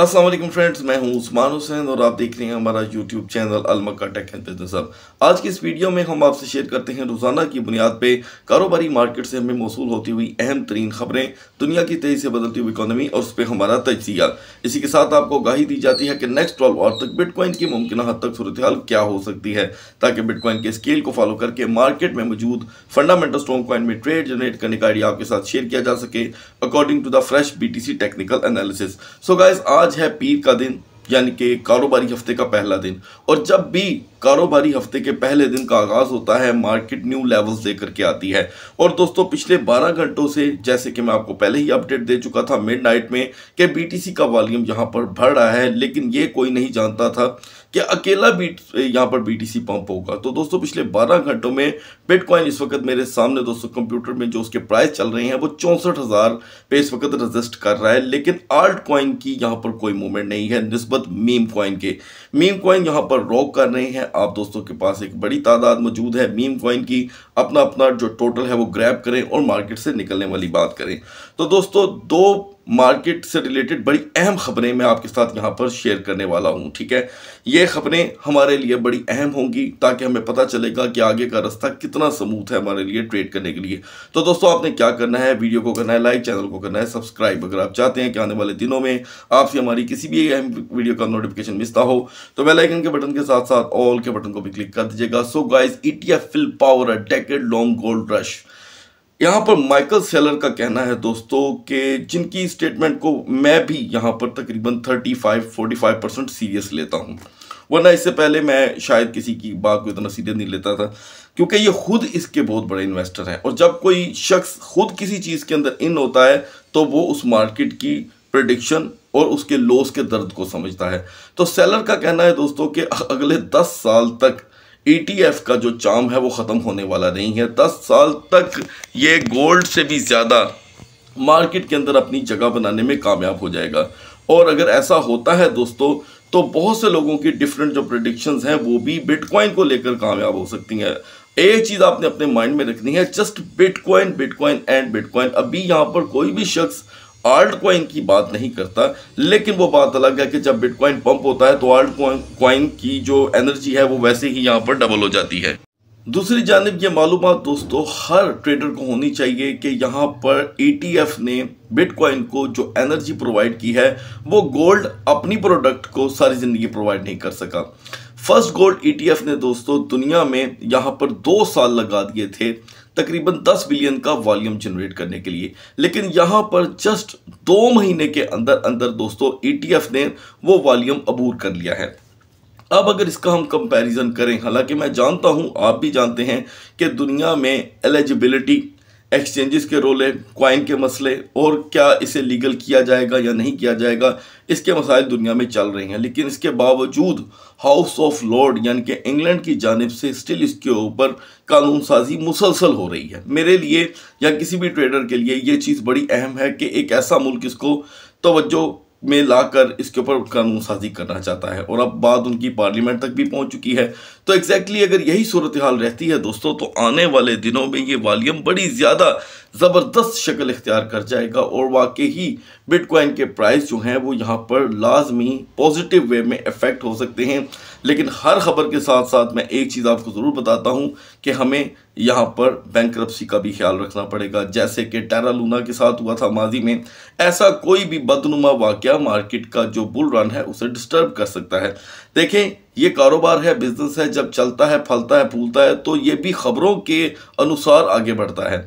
Aslam friends मैं हूं उस्मान हुसैन और आप देख रहे हैं हमारा यूट्यूब चैनल अलमक्का टेक एंड बिजनेस अब आज की इस वीडियो में हम आपसे शेयर करते हैं रोज़ाना की बुनियाद पे कारोबारी मार्केट से हमें मौसू होती हुई अहम तरीन खबरें दुनिया की तेज़ी से बदलती हुई इकानमी और उस पर हमारा तजिया इसी के साथ आपको गाही दी जाती है कि नेक्स्ट ट्वेल्व आवर तक बिटकॉइन की मुमकिन हद तक सूरत हाल क्या हो सकती है ताकि बिटकॉइन के स्केल को फॉलो करके मार्केट में मौजूद फंडामेंटल स्ट्रॉन्ग कॉइन में ट्रेड जनरेट करने का आइडिया आपके साथ शेयर किया जा सके according to the fresh B technical analysis so guys आज आज है पीर का दिन यानी कि कारोबारी हफ्ते का पहला दिन और जब भी कारोबारी हफ्ते के पहले दिन का आगाज़ होता है मार्केट न्यू लेवल्स देकर के आती है और दोस्तों पिछले 12 घंटों से जैसे कि मैं आपको पहले ही अपडेट दे चुका था मिडनाइट में कि बीटीसी का वॉल्यूम यहां पर बढ़ रहा है लेकिन ये कोई नहीं जानता था कि अकेला बीट यहाँ पर बीटीसी पंप होगा तो दोस्तों पिछले 12 घंटों में बिटकॉइन इस वक्त मेरे सामने दोस्तों कंप्यूटर में जो उसके प्राइस चल रहे हैं वो चौंसठ हज़ार पे इस वक्त रजिस्ट कर रहा है लेकिन आर्ट कॉइन की यहाँ पर कोई मूवमेंट नहीं है नस्बत मीम कॉइन के मीम कॉइन यहाँ पर रॉक कर रहे हैं आप दोस्तों के पास एक बड़ी तादाद मौजूद है मीम कॉइन की अपना अपना जो टोटल है वो ग्रैप करें और मार्केट से निकलने वाली बात करें तो दोस्तों दो मार्केट से रिलेटेड बड़ी अहम खबरें मैं आपके साथ यहाँ पर शेयर करने वाला हूँ ठीक है ये खबरें हमारे लिए बड़ी अहम होंगी ताकि हमें पता चलेगा कि आगे का रास्ता कितना समूथ है हमारे लिए ट्रेड करने के लिए तो दोस्तों आपने क्या करना है वीडियो को करना है लाइक चैनल को करना है सब्सक्राइब अगर आप चाहते हैं कि आने वाले दिनों में आपसे हमारी किसी भी अहम वीडियो का नोटिफिकेशन मिस ना हो तो बेलाइकन के बटन के साथ साथ ऑल के बटन को भी क्लिक कर दीजिएगा so guys E T F fill power decade long gold rush यहाँ पर माइकल सेलर का कहना है दोस्तों कि जिनकी स्टेटमेंट को मैं भी यहाँ पर तकरीबन 35 45 परसेंट सीरियस लेता हूँ वरना इससे पहले मैं शायद किसी की बात को इतना सीरियस नहीं लेता था क्योंकि ये खुद इसके बहुत बड़े इन्वेस्टर हैं और जब कोई शख्स खुद किसी चीज़ के अंदर इन होता है तो वो उस मार्केट की प्रडिक्शन और उसके लॉस के दर्द को समझता है तो सेलर का कहना है दोस्तों कि अगले दस साल तक ईटीएफ e का जो चाम है वो ख़त्म होने वाला नहीं है दस साल तक ये गोल्ड से भी ज़्यादा मार्केट के अंदर अपनी जगह बनाने में कामयाब हो जाएगा और अगर ऐसा होता है दोस्तों तो बहुत से लोगों की डिफरेंट जो प्रडिक्शंस हैं वो भी बिटकॉइन को लेकर कामयाब हो सकती हैं एक चीज़ आपने अपने माइंड में रखनी है just bitcoin bitcoin and bitcoin अभी यहाँ पर कोई भी शख्स आल्ट क्वाइन की बात नहीं करता लेकिन वो बात अलग है कि जब बिटकॉइन पंप होता है तो आल्ट क्वाइन की जो एनर्जी है वो वैसे ही यहाँ पर डबल हो जाती है दूसरी जानब ये मालूम दोस्तों हर ट्रेडर को होनी चाहिए कि यहाँ पर ई e ने बिटकॉइन को जो एनर्जी प्रोवाइड की है वो गोल्ड अपनी प्रोडक्ट को सारी ज़िंदगी प्रोवाइड नहीं कर सका फर्स्ट गोल्ड ई ने दोस्तों दुनिया में यहाँ पर दो साल लगा दिए थे तकरीबन 10 बिलियन का वॉल्यूम जनरेट करने के लिए लेकिन यहाँ पर जस्ट दो महीने के अंदर अंदर दोस्तों ईटीएफ e ने वो वॉल्यूम अबूर कर लिया है अब अगर इसका हम कंपैरिजन करें हालांकि मैं जानता हूं आप भी जानते हैं कि दुनिया में एलिजिबिलिटी एक्सचेंजेस के रोले क्वाइन के मसले और क्या इसे लीगल किया जाएगा या नहीं किया जाएगा इसके मसाइल दुनिया में चल रहे हैं लेकिन इसके बावजूद हाउस ऑफ लॉर्ड यानी कि इंग्लैंड की जानब से स्टिल इसके ऊपर कानून साजी मुसलसल हो रही है मेरे लिए या किसी भी ट्रेडर के लिए ये चीज़ बड़ी अहम है कि एक ऐसा मुल्क इसको तोज्जो में लाकर इसके ऊपर कानून साजी करना चाहता है और अब बात उनकी पार्लियामेंट तक भी पहुंच चुकी है तो एग्जैक्टली exactly अगर यही सूरत हाल रहती है दोस्तों तो आने वाले दिनों में ये वॉल्यूम बड़ी ज़्यादा ज़बरदस्त शक्ल इख्तियार कर जाएगा और वाकई ही बिटकॉइन के प्राइस जो हैं वो यहाँ पर लाजमी पॉजिटिव वे में अफेक्ट हो सकते हैं लेकिन हर खबर के साथ साथ मैं एक चीज़ आपको ज़रूर बताता हूँ कि हमें यहाँ पर बैंक का भी ख्याल रखना पड़ेगा जैसे कि टैरा लूना के साथ हुआ था माजी में ऐसा कोई भी बदनुमा वाक़ मार्केट का जो बुल रन है उसे डिस्टर्ब कर सकता है देखें ये कारोबार है बिजनेस है जब चलता है फलता है फूलता है तो ये भी खबरों के अनुसार आगे बढ़ता है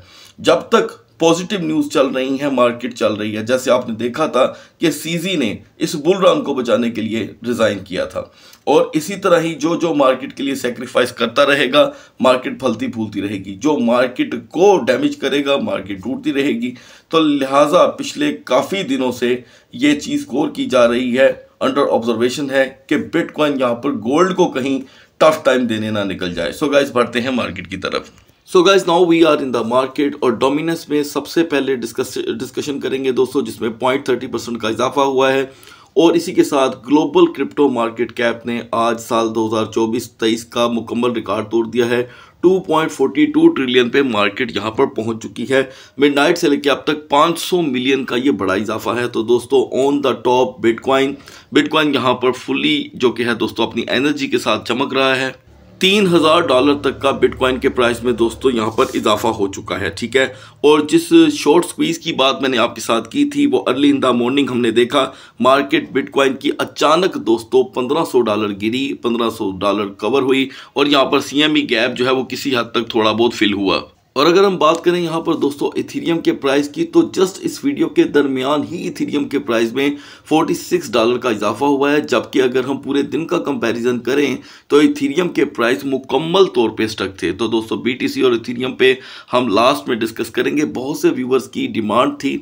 जब तक पॉजिटिव न्यूज़ चल रही है मार्केट चल रही है जैसे आपने देखा था कि सीजी ने इस बुल रन को बचाने के लिए रिज़ाइन किया था और इसी तरह ही जो जो मार्केट के लिए सेक्रीफाइस करता रहेगा मार्केट फलती फूलती रहेगी जो मार्केट को डैमेज करेगा मार्केट टूटती रहेगी तो लिहाजा पिछले काफ़ी दिनों से ये चीज़ गौर की जा रही है अंडर ऑब्जर्वेशन है कि बिटकॉइन यहाँ पर गोल्ड को कहीं टफ टाइम देने ना निकल जाए सो गाइज बढ़ते हैं मार्केट की तरफ so guys now we are in the market और डोमिनस में सबसे पहले डिस्कस डिस्कशन करेंगे दोस्तों जिसमें पॉइंट थर्टी परसेंट का इजाफा हुआ है और इसी के साथ ग्लोबल क्रिप्टो मार्केट कैप ने आज साल 2024-23 का मुकम्मल रिकॉर्ड तोड़ दिया है 2.42 ट्रिलियन पे मार्केट यहाँ पर पहुँच चुकी है मिडनाइट से लेकर अब तक 500 मिलियन का ये बड़ा इजाफा है तो दोस्तों on the top bitcoin bitcoin यहाँ पर फुली जो कि है दोस्तों अपनी एनर्जी के साथ चमक रहा है तीन हज़ार डॉलर तक का बिटकॉइन के प्राइस में दोस्तों यहाँ पर इजाफा हो चुका है ठीक है और जिस शॉर्ट स्क्वीज़ की बात मैंने आपके साथ की थी वो अर्ली इन द मॉर्निंग हमने देखा मार्केट बिटकॉइन की अचानक दोस्तों 1500 डॉलर गिरी 1500 डॉलर कवर हुई और यहाँ पर सीएमई e गैप जो है वो किसी हद तक थोड़ा बहुत फिल हुआ और अगर हम बात करें यहाँ पर दोस्तों इथीरियम के प्राइस की तो जस्ट इस वीडियो के दरमियान ही इथीरियम के प्राइस में 46 डॉलर का इजाफा हुआ है जबकि अगर हम पूरे दिन का कंपैरिजन करें तो इथीरियम के प्राइस मुकम्मल तौर पे स्टक थे तो दोस्तों बीटीसी और इथीरियम पे हम लास्ट में डिस्कस करेंगे बहुत से व्यूवर्स की डिमांड थी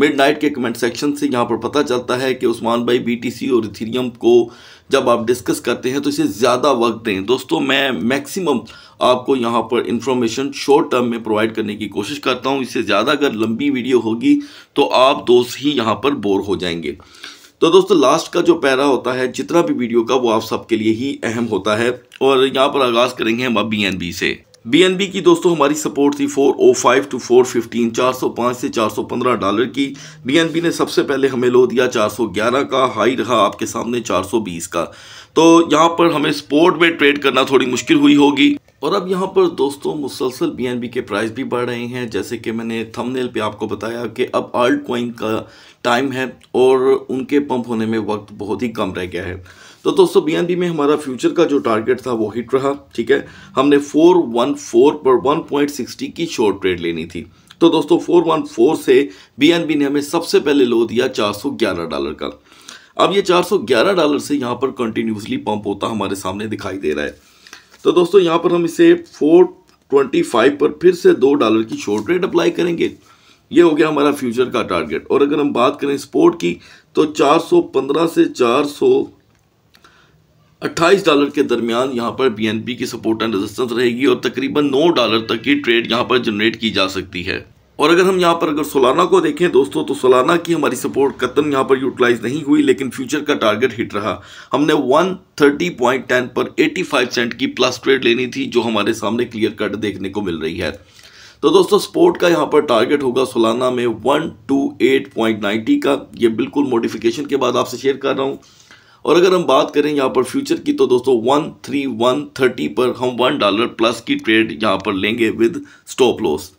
मिडनाइट के कमेंट सेक्शन से यहाँ पर पता चलता है कि उस्मान भाई बीटीसी और इथीरियम को जब आप डिस्कस करते हैं तो इसे ज़्यादा वक्त दें दोस्तों मैं मैक्सिमम आपको यहाँ पर इंफॉर्मेशन शॉर्ट टर्म में प्रोवाइड करने की कोशिश करता हूँ इससे ज़्यादा अगर लंबी वीडियो होगी तो आप दोस्त ही यहाँ पर बोर हो जाएंगे तो दोस्तों लास्ट का जो पैरा होता है जितना भी वीडियो का वो आप सबके लिए ही अहम होता है और यहाँ पर आगाज़ करेंगे हम अब बी से बीएनबी की दोस्तों हमारी सपोर्ट थी 405 टू 415 405 से 415 डॉलर की बीएनबी ने सबसे पहले हमें लो दिया 411 का हाई रहा आपके सामने 420 का तो यहाँ पर हमें स्पोर्ट में ट्रेड करना थोड़ी मुश्किल हुई होगी और अब यहाँ पर दोस्तों मुसलसल बीएनबी के प्राइस भी बढ़ रहे हैं जैसे कि मैंने थंबनेल पे आपको बताया कि अब आल्ट क्वाइन का टाइम है और उनके पंप होने में वक्त बहुत ही कम रह गया है तो दोस्तों बी में हमारा फ्यूचर का जो टारगेट था वो हिट रहा ठीक है हमने 414 पर 1.60 की शॉर्ट ट्रेड लेनी थी तो दोस्तों 414 से बी ने हमें सबसे पहले लो दिया 411 डॉलर का अब ये 411 डॉलर से यहाँ पर कंटिन्यूसली पंप होता हमारे सामने दिखाई दे रहा है तो दोस्तों यहाँ पर हम इसे 425 पर फिर से दो डॉलर की शॉर्ट ट्रेड अप्लाई करेंगे ये हो गया हमारा फ्यूचर का टारगेट और अगर हम बात करें स्पोर्ट की तो 415 से 400 28 डॉलर के दरमियान यहाँ पर बीएनबी की सपोर्ट एंड रेजिस्टेंस रहेगी और तकरीबन 9 डॉलर तक की ट्रेड यहाँ पर जनरेट की जा सकती है और अगर हम यहाँ पर अगर सोलाना को देखें दोस्तों तो सोलाना की हमारी सपोर्ट कतन यहाँ पर यूटिलाइज नहीं हुई लेकिन फ्यूचर का टारगेट हिट रहा हमने 130.10 पर 85 सेंट की प्लस ट्रेड लेनी थी जो हमारे सामने क्लियर कट देखने को मिल रही है तो दोस्तों स्पोर्ट का यहाँ पर टारगेट होगा सोलाना में वन का ये बिल्कुल मोडिफिकेशन के बाद आपसे शेयर कर रहा हूँ और अगर हम बात करें यहाँ पर फ्यूचर की तो दोस्तों वन थ्री वन थर्टी पर हम वन डॉलर प्लस की ट्रेड यहाँ पर लेंगे विद स्टॉप लॉस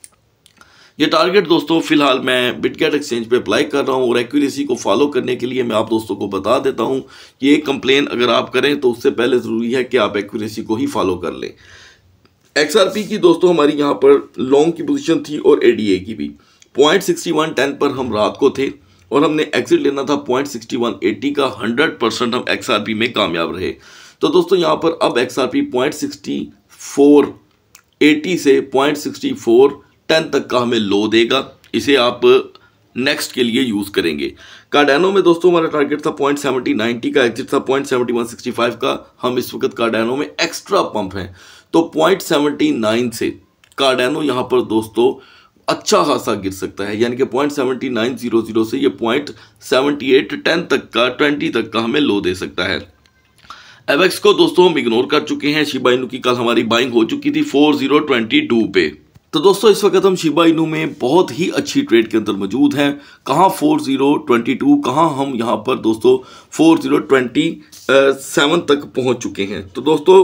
ये टारगेट दोस्तों फिलहाल मैं बिटकेट एक्सचेंज पे अप्लाई कर रहा हूँ और एक्यूरेसी को फॉलो करने के लिए मैं आप दोस्तों को बता देता हूँ कि एक कंप्लेन अगर आप करें तो उससे पहले ज़रूरी है कि आप एक्यूरेसी को ही फॉलो कर लें एक्सआरपी की दोस्तों हमारी यहाँ पर लॉन्ग की पोजीशन थी और ए की भी पॉइंट सिक्सटी वन टेन पर हम रात को थे और हमने एग्जिट लेना था पॉइंट सिक्सटी वन एटी का हंड्रेड परसेंट हम एक्स आर पी में कामयाब रहे तो दोस्तों यहाँ पर अब X R P point sixty four eighty से पॉइंट सिक्सटी फोर टेन तक का हमें लो देगा इसे आप नेक्स्ट के लिए यूज़ करेंगे कार्डेनो में दोस्तों हमारा टारगेट था पॉइंट सेवेंटी नाइन्टी का एग्जिट था point seventy one sixty five का हम इस वक्त कार्डेनो में एक्स्ट्रा पंप हैं तो पॉइंट सेवेंटी नाइन से कार्डेनो यहाँ पर दोस्तों अच्छा खासा गिर सकता है यानी कि point seventy nine zero zero से ये पॉइंट सेवेंटी एट टेन तक का ट्वेंटी तक का हमें लो दे सकता है एवेक्स को दोस्तों हम इग्नोर कर चुके हैं शिबाइनू की कल हमारी बाइंग हो चुकी थी फोर जीरो ट्वेंटी टू पे तो दोस्तों इस वक्त हम शिबा इनू में बहुत ही अच्छी ट्रेड के अंदर मौजूद हैं कहाँ 4022 कहाँ हम यहाँ पर दोस्तों 4027 तक पहुँच चुके हैं तो दोस्तों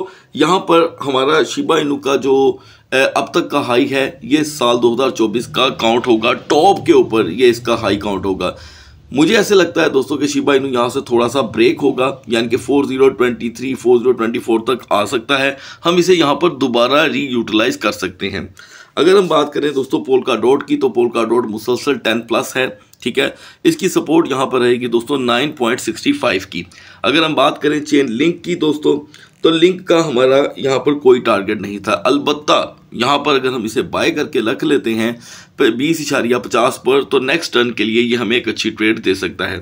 यहाँ पर हमारा शिबा इनू का जो अब तक का हाई है ये साल 2024 का काउंट होगा टॉप के ऊपर ये इसका हाई काउंट होगा मुझे ऐसे लगता है दोस्तों कि शिबा इनू यहाँ से थोड़ा सा ब्रेक होगा यानी कि 4023 4024 तक आ सकता है हम इसे यहाँ पर दोबारा री यूटिलाइज कर सकते हैं अगर हम बात करें दोस्तों पोलका डॉट की तो पोलका डॉट मुसलसल टेन प्लस है ठीक है इसकी सपोर्ट यहाँ पर रहेगी दोस्तों नाइन पॉइंट सिक्सटी फाइव की अगर हम बात करें चेन लिंक की दोस्तों तो लिंक का हमारा यहाँ पर कोई टारगेट नहीं था अलबत् यहाँ पर अगर हम इसे बाय करके रख लेते हैं बीस इशारिया पचास पर तो नेक्स्ट टर्न के लिए ये हमें एक अच्छी ट्रेड दे सकता है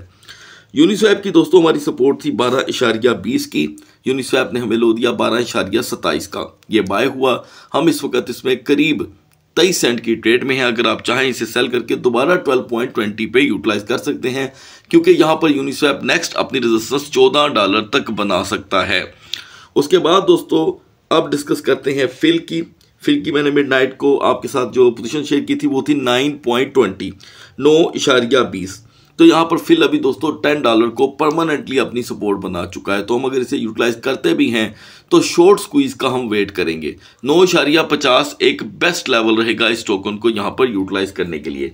यूनिस्वैप की दोस्तों हमारी सपोर्ट थी बारह इशारिया बीस की यूनिस्वैप ने हमें लो दिया बारह इशारिया सत्ताईस का ये बाय हुआ हम इस वक्त इसमें करीब तेईस सेंट की ट्रेड में है अगर आप चाहें इसे सेल करके दोबारा 12.20 पे यूटिलाइज कर सकते हैं क्योंकि यहाँ पर यूनिस्वैप नेक्स्ट अपनी रेजिस्टेंस 14 डॉलर तक बना सकता है उसके बाद दोस्तों अब डिस्कस करते हैं फिल की फिल की मैंने मिड नाइट को आपके साथ जो पोजिशन शेयर की थी वो थी नाइन पॉइंट ट्वेंटी नौ इशारिया बीस तो यहाँ पर फिल अभी दोस्तों टेन डॉलर को परमानेंटली अपनी सपोर्ट बना चुका है तो हम अगर इसे यूटिलाइज करते भी हैं तो शॉर्ट स्क्वीज का हम वेट करेंगे नौ इशारिया पचास एक बेस्ट लेवल रहेगा इस टोकन को यहाँ पर यूटिलाइज करने के लिए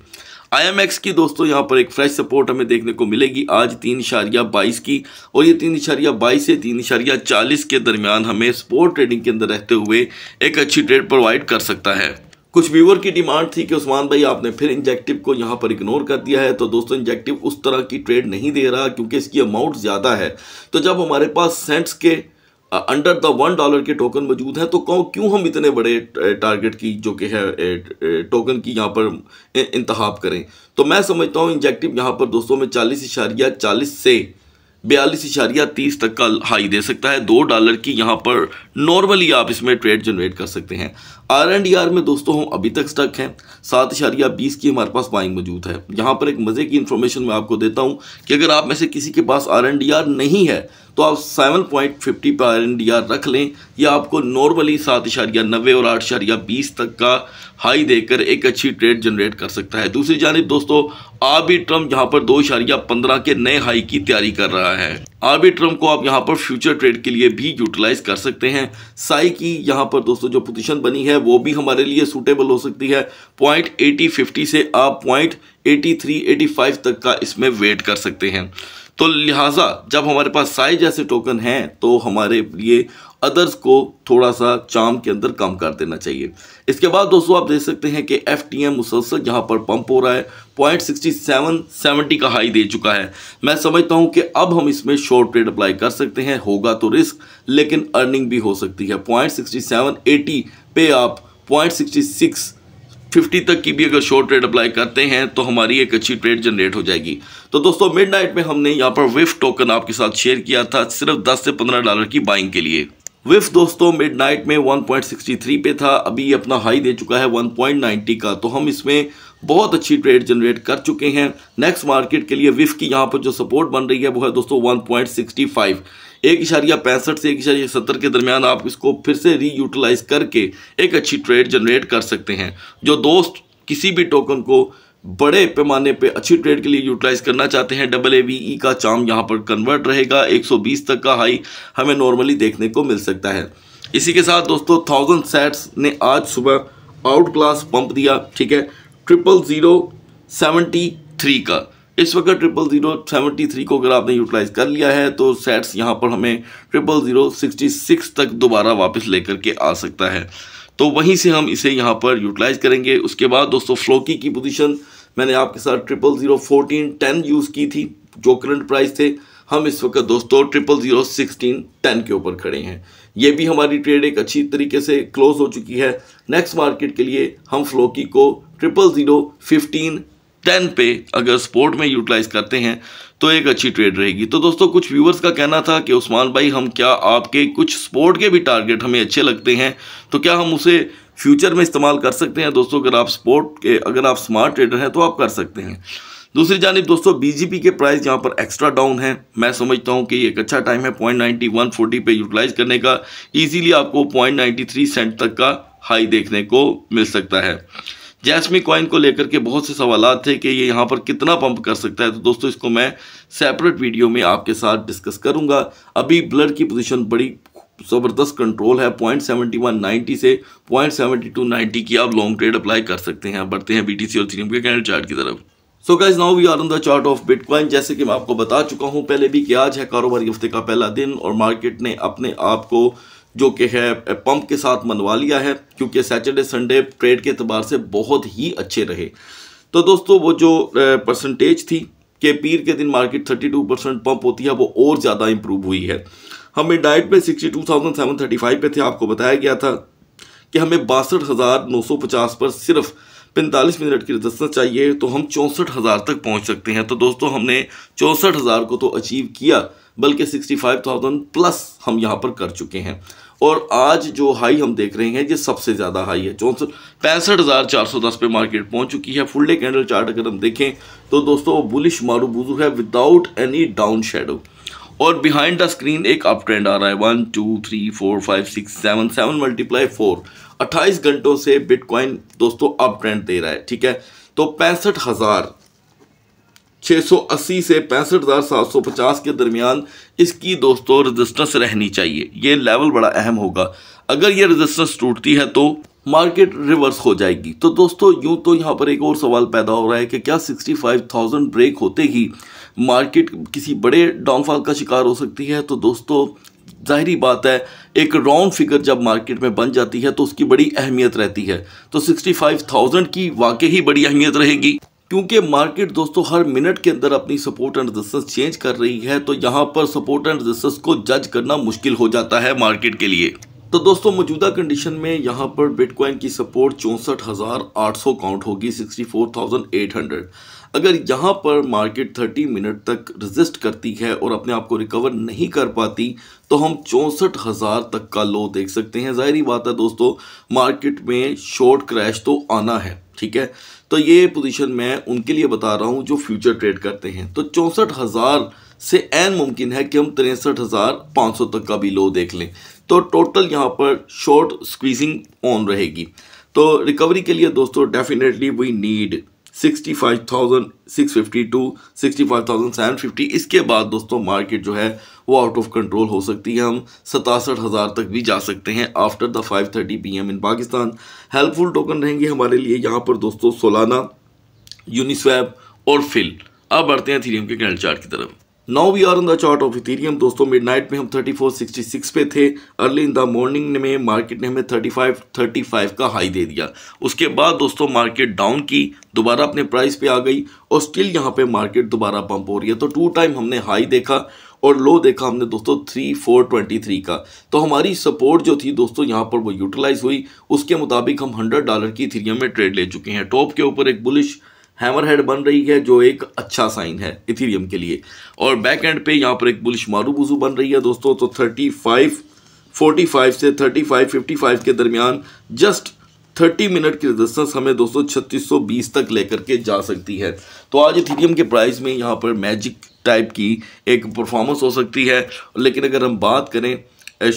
आई की दोस्तों यहाँ पर एक फ्रेश सपोर्ट हमें देखने को मिलेगी आज तीन इशारिया बाईस की और ये तीन इशारिया बाईस से तीन इशारिया चालीस के दरमियान हमें स्पोर्ट ट्रेडिंग के अंदर रहते हुए एक अच्छी ट्रेड प्रोवाइड कर सकता है कुछ व्यूवर की डिमांड थी कि उस्मान भाई आपने फिर इंजेक्टिव को यहाँ पर इग्नोर कर दिया है तो दोस्तों इंजेक्टिव उस तरह की ट्रेड नहीं दे रहा क्योंकि इसकी अमाउंट ज़्यादा है तो जब हमारे पास सेंट्स के अंडर द वन डॉलर के टोकन मौजूद हैं तो कौ क्यों हम इतने बड़े टारगेट की जो कि है टोकन की यहाँ पर इंतहा करें तो मैं समझता हूँ इंजेक्टिव यहाँ पर दोस्तों में चालीस इशारिया चालीस से बयालीस इशारिया तीस तक का हाई दे सकता है दो डॉलर की यहाँ पर नॉर्मली आप इसमें ट्रेड जनरेट कर सकते हैं आर एंड आर में दोस्तों हम अभी तक स्टक हैं सात इशारिया बीस की हमारे पास बाइंग मौजूद है यहाँ पर एक मज़े की इन्फॉर्मेशन मैं आपको देता हूँ कि अगर आप में से किसी के पास आर एंड आर नहीं है तो आप सेवन पॉइंट फिफ्टी पर इंडिया रख लें या आपको नॉर्मली सात इशारिया नब्बे और आठ इशारिया बीस तक का हाई देकर एक अच्छी ट्रेड जनरेट कर सकता है दूसरी जानब दोस्तों बी ट्रम्प यहाँ पर दो इशारिया पंद्रह के नए हाई की तैयारी कर रहा है आरबी ट्रम्प को आप यहाँ पर फ्यूचर ट्रेड के लिए भी यूटिलाइज कर सकते हैं साई की यहाँ पर दोस्तों जो पोजिशन बनी है वो भी हमारे लिए सूटेबल हो सकती है पॉइंट एटी फिफ्टी से आप point eighty three eighty five तक का इसमें वेट कर सकते हैं तो लिहाजा जब हमारे पास साई जैसे टोकन हैं तो हमारे लिए अदर्स को थोड़ा सा चाम के अंदर कम कर देना चाहिए इसके बाद दोस्तों आप देख सकते हैं कि एफ टी एम मुसलसल यहाँ पर पंप हो रहा है पॉइंट सिक्सटी सेवन सेवेंटी का हाई दे चुका है मैं समझता हूँ कि अब हम इसमें शॉर्ट ट्रेड अप्लाई कर सकते हैं होगा तो रिस्क लेकिन अर्निंग भी हो सकती है पॉइंट सिक्सटी सेवन एटी पे आप पॉइंट सिक्सटी सिक्स फिफ्टी तक की भी अगर शॉर्ट ट्रेड अप्लाई करते हैं तो हमारी एक अच्छी ट्रेड जनरेट हो जाएगी तो दोस्तों मिडनाइट में हमने यहाँ पर विफ टोकन आपके साथ शेयर किया था सिर्फ 10 से 15 डॉलर की बाइंग के लिए विफ दोस्तों मिडनाइट में 1.63 पे था अभी अपना हाई दे चुका है 1.90 का तो हम इसमें बहुत अच्छी ट्रेड जनरेट कर चुके हैं नेक्स्ट मार्केट के लिए विफ की यहाँ पर जो सपोर्ट बन रही है वो है दोस्तों 1.65 एक इशारिया पैंसठ से एक इशारिया सत्तर के दरमियान आप इसको फिर से री यूटिलाइज करके एक अच्छी ट्रेड जनरेट कर सकते हैं जो दोस्त किसी भी टोकन को बड़े पैमाने पे अच्छी ट्रेड के लिए यूटिलाइज करना चाहते हैं डबल ए वी ई का चाम यहाँ पर कन्वर्ट रहेगा 120 तक का हाई हमें नॉर्मली देखने को मिल सकता है इसी के साथ दोस्तों थाउजेंड सेट्स ने आज सुबह आउट क्लास पंप दिया ठीक है ट्रिपल ज़ीरो सेवेंटी थ्री का इस वक्त ट्रिपल ज़ीरो सेवेंटी थ्री को अगर आपने यूटिलाइज कर लिया है तो सेट्स यहाँ पर हमें ट्रिपल ज़ीरो सिक्सटी सिक्स तक दोबारा वापस लेकर के आ सकता है तो वहीं से हम इसे यहाँ पर यूटिलाइज करेंगे उसके बाद दोस्तों फ्लोकी की पोजीशन मैंने आपके साथ triple zero fourteen ten use की थी जो करंट प्राइस थे हम इस वक्त दोस्तों ट्रिपल ज़ीरो सिक्सटीन टेन के ऊपर खड़े हैं ये भी हमारी ट्रेड एक अच्छी तरीके से क्लोज हो चुकी है नेक्स्ट मार्केट के लिए हम फ्लोकी को ट्रिपल ज़ीरो फिफ्टीन टेन पे अगर स्पोर्ट में यूटिलाइज करते हैं तो एक अच्छी ट्रेड रहेगी तो दोस्तों कुछ व्यूवर्स का कहना था कि उस्मान भाई हम क्या आपके कुछ स्पोर्ट के भी टारगेट हमें अच्छे लगते हैं तो क्या हम उसे फ्यूचर में इस्तेमाल कर सकते हैं दोस्तों अगर आप स्पोर्ट के अगर आप स्मार्ट ट्रेडर हैं तो आप कर सकते हैं दूसरी जानब दोस्तों बीजेपी के प्राइस यहाँ पर एक्स्ट्रा डाउन है मैं समझता हूँ कि एक अच्छा टाइम है पॉइंट नाइन्टी वन फोर्टी पे यूटिलाइज करने का ईजीली आपको पॉइंट नाइन्टी थ्री सेंट तक का हाई देखने को मिल सकता है जैसमी कॉइन को लेकर के बहुत से सवाल थे कि ये यहाँ पर कितना पंप कर सकता है तो दोस्तों इसको मैं सेपरेट वीडियो में आपके साथ डिस्कस करूँगा अभी ब्लड की पोजिशन बड़ी ज़बरदस्त कंट्रोल है पॉइंट सेवेंटी वन नाइन्टी से पॉइंट सेवेंटी टू नाइन्टी की आप लॉन्ग ट्रेड अप्लाई कर सकते हैं बढ़ते हैं सी और थीरियम के कैंडल चार्ट की तरफ so guys now we are on the chart of bitcoin जैसे कि मैं आपको बता चुका हूं पहले भी कि आज है कारोबारी हफ्ते का पहला दिन और मार्केट ने अपने आप को जो कि है पंप के साथ मनवा लिया है क्योंकि सैटरडे संडे ट्रेड के अतबार से बहुत ही अच्छे रहे तो दोस्तों वो जो परसेंटेज थी कि पीर के दिन मार्केट 32 परसेंट पंप होती है वो और ज़्यादा इम्प्रूव हुई है हमें डाइट पे 62,735 पे थे आपको बताया गया था कि हमें बासठ हज़ार नौ सौ पचास पर सिर्फ पैंतालीस मिनट की रजिस्टेंस चाहिए तो हम चौंसठ हज़ार तक पहुंच सकते हैं तो दोस्तों हमने चौंसठ हज़ार को तो अचीव किया बल्कि सिक्सटी फाइव थाउजेंड प्लस हम यहाँ पर कर चुके हैं और आज जो हाई हम देख रहे हैं ये सबसे ज़्यादा हाई है चौंसठ पैंसठ हज़ार चार सौ दस पे मार्केट पहुंच चुकी है फुल डे कैंडल चार्ट अगर हम देखें तो दोस्तों बुलिश मारूबूजू है विदाउट एनी डाउन शेडो और बिहाइंड द स्क्रीन एक अप ट्रेंड आ रहा है one two three four five six seven seven multiply four अट्ठाईस घंटों से बिटकॉइन दोस्तों अप ट्रेंड दे रहा है ठीक है तो पैंसठ हज़ार सौ अस्सी से पैंसठ हज़ार सात सौ पचास के दरमियान इसकी दोस्तों रेजिस्टेंस रहनी चाहिए ये लेवल बड़ा अहम होगा अगर ये रेजिस्टेंस टूटती है तो मार्केट रिवर्स हो जाएगी तो दोस्तों यूं तो यहाँ पर एक और सवाल पैदा हो रहा है कि क्या सिक्सटी फाइव थाउजेंड ब्रेक होते ही मार्केट किसी बड़े डाउनफॉल का शिकार हो सकती है तो दोस्तों ज़ाहिर बात है एक राउंड फिगर जब मार्केट में बन जाती है तो उसकी बड़ी अहमियत रहती है तो 65,000 की वाकई ही बड़ी अहमियत रहेगी क्योंकि मार्केट दोस्तों हर मिनट के अंदर अपनी सपोर्ट एंड रिजिस्टेंस चेंज कर रही है तो यहाँ पर सपोर्ट एंड रिजिस्टेंस को जज करना मुश्किल हो जाता है मार्केट के लिए तो दोस्तों मौजूदा कंडीशन में यहाँ पर बिटकॉइन की सपोर्ट चौंसठ काउंट होगी सिक्सटी अगर यहाँ पर मार्केट 30 मिनट तक रजिस्ट करती है और अपने आप को रिकवर नहीं कर पाती तो हम चौंसठ हज़ार तक का लो देख सकते हैं ज़ाहरी बात है दोस्तों मार्केट में शॉर्ट क्रैश तो आना है ठीक है तो ये पोजीशन मैं उनके लिए बता रहा हूँ जो फ्यूचर ट्रेड करते हैं तो चौंसठ हज़ार से एन मुमकिन है कि हम तिरसठ हज़ार पाँच सौ तक का भी लो देख लें तो टोटल यहाँ पर शॉर्ट स्क्वीजिंग ऑन रहेगी तो रिकवरी के लिए दोस्तों definitely we need sixty five thousand six fifty to sixty five thousand seven fifty इसके बाद दोस्तों मार्केट जो है वो आउट ऑफ कंट्रोल हो सकती है हम सतासठ हज़ार तक भी जा सकते हैं after the five thirty P M in Pakistan helpful token रहेंगे हमारे लिए यहाँ पर दोस्तों सोलाना यूनिस्वैप और फिल अब बढ़ते हैं थीरियम के कैंडल चार्ट की तरफ now we are in the chart of Ethereum दोस्तों मिडनाइट में हम 3466 पे थे अर्ली इन द मॉर्निंग में मार्केट ने हमें 35 35 का हाई दे दिया उसके बाद दोस्तों मार्केट डाउन की दोबारा अपने प्राइस पे आ गई और स्टिल यहाँ पे मार्केट दोबारा पंप हो रही है तो टू टाइम हमने हाई देखा और लो देखा हमने दोस्तों थ्री फोर ट्वेंटी थ्री का तो हमारी सपोर्ट जो थी दोस्तों यहाँ पर वो यूटिलाइज हुई उसके मुताबिक हम हंड्रेड डॉलर की थीरियम में ट्रेड ले चुके हैं टॉप के ऊपर एक बुलिश हैमर हेड बन रही है जो एक अच्छा साइन है इथीरियम के लिए और बैक एंड पे यहाँ पर एक बुलिश बुजू बन रही है दोस्तों तो 35 45 से 35 55 के दरमियान जस्ट 30 मिनट की रजिस्टेंस हमें दोस्तों छत्तीस तक लेकर के जा सकती है तो आज इथीरियम के प्राइस में यहाँ पर मैजिक टाइप की एक परफॉर्मेंस हो सकती है लेकिन अगर हम बात करें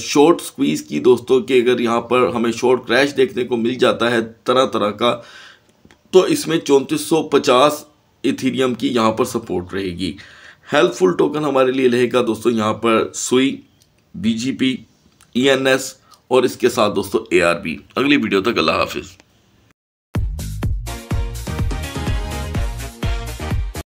शॉर्ट स्क्वीज़ की दोस्तों के अगर यहाँ पर हमें शॉर्ट क्रैश देखने को मिल जाता है तरह तरह का तो इसमें चौंतीस सौ पचास इथीरियम की यहाँ पर सपोर्ट रहेगी हेल्पफुल टोकन हमारे लिए रहेगा दोस्तों यहाँ पर सुई एन ईएनएस e और इसके साथ दोस्तों एआरबी अगली वीडियो तक अल्लाह हाफिज़